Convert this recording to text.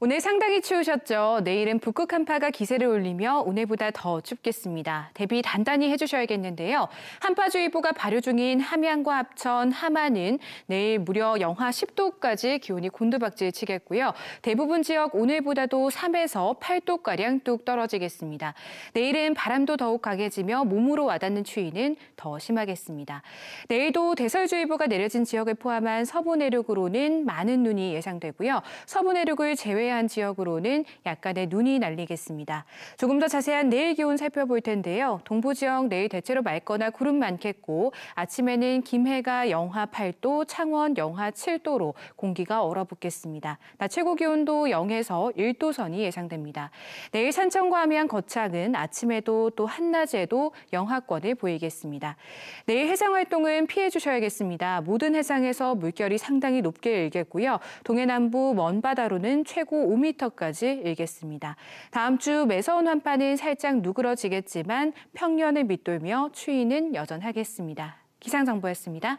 오늘 상당히 추우셨죠? 내일은 북극 한파가 기세를 올리며 오늘보다 더 춥겠습니다. 대비 단단히 해주셔야겠는데요. 한파주의보가 발효 중인 함양과 합천, 함안은 내일 무려 영하 10도까지 기온이 곤두박질치겠고요. 대부분 지역 오늘보다도 3에서 8도가량 뚝 떨어지겠습니다. 내일은 바람도 더욱 강해지며 몸으로 와닿는 추위는 더 심하겠습니다. 내일도 대설주의보가 내려진 지역을 포함한 서부 내륙으로는 많은 눈이 예상되고요. 서부 내륙을 제외 제외 지역으로는 약간의 눈이 날리겠습니다. 조금 더 자세한 내일 기온 살펴볼 텐데요. 동부 지역 내일 대체로 맑거나 구름 많겠고 아침에는 김해가 영하 8도, 창원 영하 7도로 공기가 얼어붙겠습니다. 낮 최고 기온도 0에서 1도 선이 예상됩니다. 내일 산청과 함양 거창은 아침에도 또 한낮에도 영하권을 보이겠습니다. 내일 해상 활동은 피해 주셔야겠습니다. 모든 해상에서 물결이 상당히 높게 일겠고요. 동해남부 먼 바다로는 최고 최고 5m까지 일겠습니다. 다음 주 매서운 한파는 살짝 누그러지겠지만 평년을 밑돌며 추위는 여전하겠습니다. 기상정보였습니다.